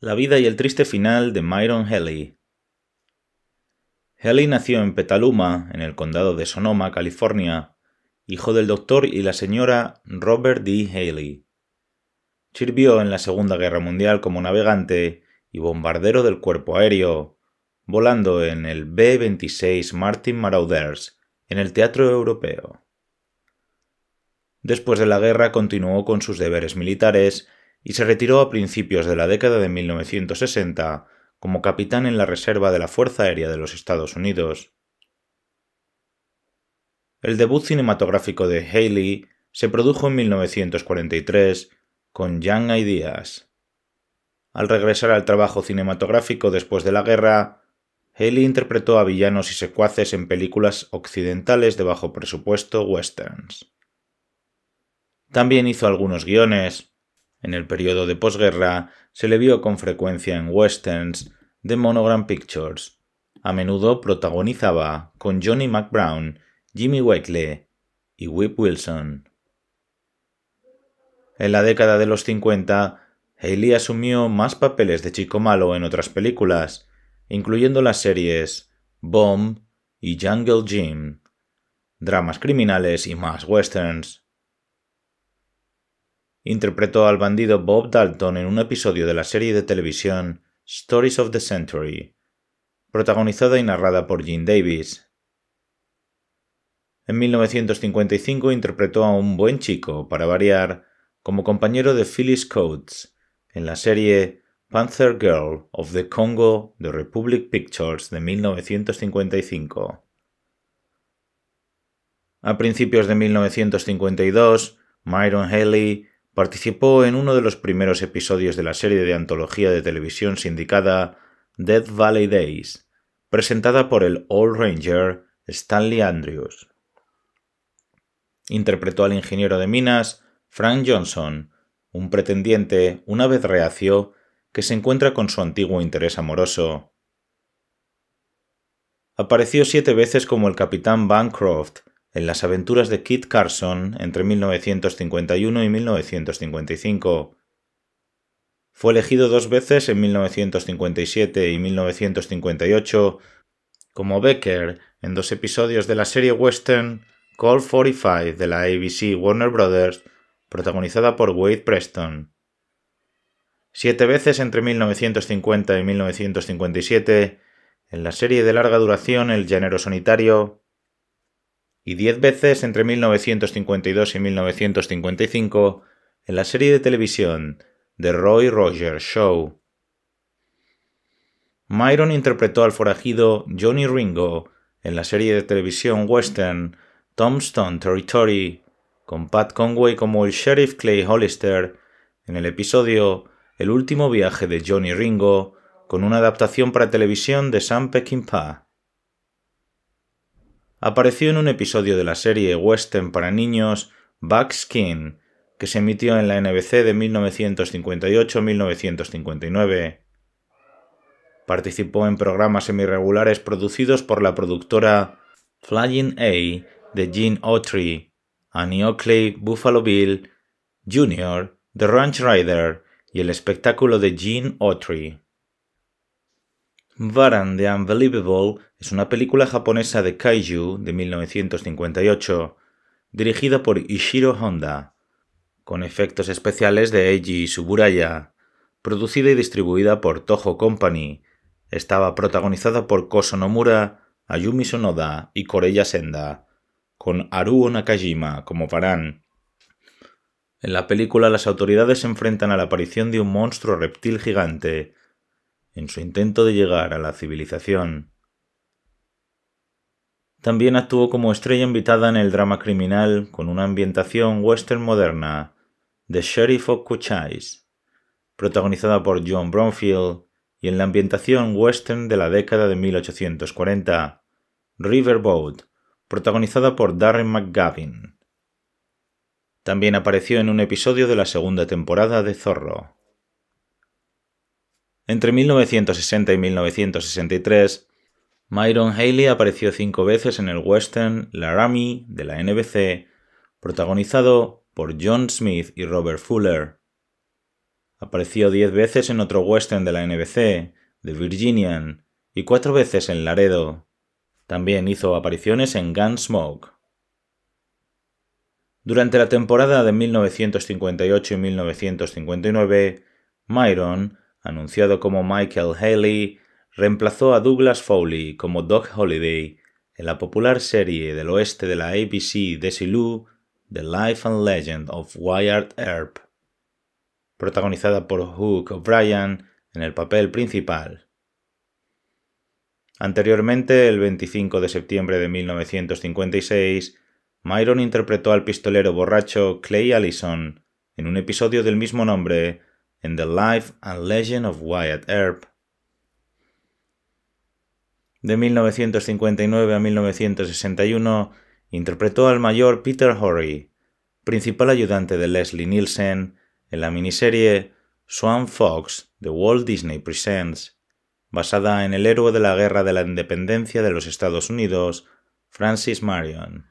La vida y el triste final de Myron HALEY Haley nació en Petaluma, en el condado de Sonoma, California, hijo del doctor y la señora Robert D. Haley. Sirvió en la Segunda Guerra Mundial como navegante y bombardero del cuerpo aéreo, volando en el B-26 Martin Marauders en el Teatro Europeo. Después de la guerra continuó con sus deberes militares y se retiró a principios de la década de 1960 como capitán en la reserva de la Fuerza Aérea de los Estados Unidos. El debut cinematográfico de Haley se produjo en 1943 con Young Ideas. Al regresar al trabajo cinematográfico después de la guerra, Haley interpretó a villanos y secuaces en películas occidentales de bajo presupuesto westerns. También hizo algunos guiones, en el periodo de posguerra se le vio con frecuencia en westerns de Monogram Pictures. A menudo protagonizaba con Johnny McBrown, Jimmy Wakely y Whip Wilson. En la década de los 50, Haley asumió más papeles de chico malo en otras películas, incluyendo las series Bomb y Jungle Jim, dramas criminales y más westerns interpretó al bandido Bob Dalton en un episodio de la serie de televisión Stories of the Century, protagonizada y narrada por Gene Davis. En 1955 interpretó a un buen chico, para variar, como compañero de Phyllis Coates en la serie Panther Girl of the Congo de Republic Pictures de 1955. A principios de 1952, Myron Haley Participó en uno de los primeros episodios de la serie de antología de televisión sindicada Dead Valley Days, presentada por el All Ranger Stanley Andrews. Interpretó al ingeniero de minas Frank Johnson, un pretendiente, una vez reacio, que se encuentra con su antiguo interés amoroso. Apareció siete veces como el capitán Bancroft en las aventuras de Kit Carson entre 1951 y 1955. Fue elegido dos veces en 1957 y 1958 como Becker en dos episodios de la serie western Call 45 de la ABC Warner Brothers, protagonizada por Wade Preston. Siete veces entre 1950 y 1957 en la serie de larga duración El llanero sonitario y 10 veces entre 1952 y 1955 en la serie de televisión The Roy Rogers Show. Myron interpretó al forajido Johnny Ringo en la serie de televisión western Tombstone Territory, con Pat Conway como el sheriff Clay Hollister en el episodio El último viaje de Johnny Ringo, con una adaptación para televisión de Sam Peckinpah apareció en un episodio de la serie western para niños Buckskin, que se emitió en la NBC de 1958-1959. Participó en programas semirregulares producidos por la productora Flying A de Gene Autry, Annie Oakley, Buffalo Bill Jr., The Ranch Rider y el espectáculo de Gene Autry. Varan the Unbelievable es una película japonesa de kaiju de 1958, dirigida por Ishiro Honda, con efectos especiales de Eiji Suburaya, producida y distribuida por Toho Company. Estaba protagonizada por Koso Nomura, Ayumi Sonoda y Koreya Senda, con Haruo Nakajima como Varan. En la película las autoridades se enfrentan a la aparición de un monstruo reptil gigante, en su intento de llegar a la civilización. También actuó como estrella invitada en el drama criminal con una ambientación western moderna, The Sheriff of Cochise, protagonizada por John Bromfield, y en la ambientación western de la década de 1840, Riverboat, protagonizada por Darren McGavin. También apareció en un episodio de la segunda temporada de Zorro. Entre 1960 y 1963, Myron Haley apareció cinco veces en el western Laramie de la NBC, protagonizado por John Smith y Robert Fuller. Apareció diez veces en otro western de la NBC, The Virginian, y cuatro veces en Laredo. También hizo apariciones en Gunsmoke. Durante la temporada de 1958 y 1959, Myron anunciado como Michael Haley, reemplazó a Douglas Fowley como Doc Holiday... en la popular serie del oeste de la ABC Desilu... The Life and Legend of Wyatt Earp, protagonizada por Hugh O'Brien en el papel principal. Anteriormente, el 25 de septiembre de 1956, Myron interpretó al pistolero borracho Clay Allison en un episodio del mismo nombre in The Life and Legend of Wyatt Earp. De 1959 a 1961 interpretó al mayor Peter Horry, principal ayudante de Leslie Nielsen, en la miniserie Swan Fox de Walt Disney Presents, basada en el héroe de la Guerra de la Independencia de los Estados Unidos, Francis Marion.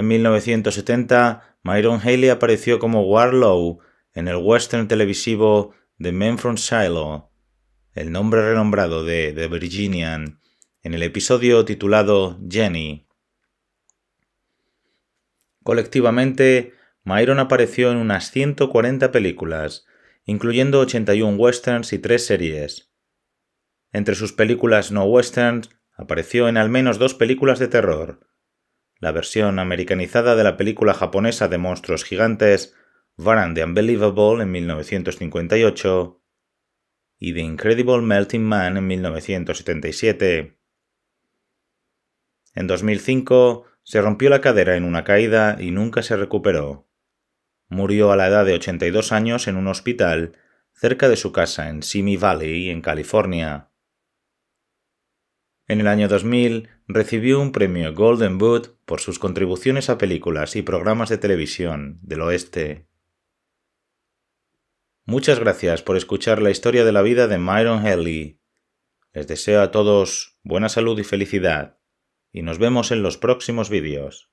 En 1970, Myron Haley apareció como Warlow en el western televisivo The Men from Shiloh, el nombre renombrado de The Virginian, en el episodio titulado Jenny. Colectivamente, Myron apareció en unas 140 películas, incluyendo 81 westerns y tres series. Entre sus películas no westerns, apareció en al menos dos películas de terror, la versión americanizada de la película japonesa de monstruos gigantes Varan the Unbelievable en 1958 y The Incredible Melting Man en 1977. En 2005 se rompió la cadera en una caída y nunca se recuperó. Murió a la edad de 82 años en un hospital cerca de su casa en Simi Valley, en California. En el año 2000 recibió un premio Golden Boot por sus contribuciones a películas y programas de televisión del oeste. Muchas gracias por escuchar la historia de la vida de Myron Haley. Les deseo a todos buena salud y felicidad, y nos vemos en los próximos vídeos.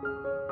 Thank you.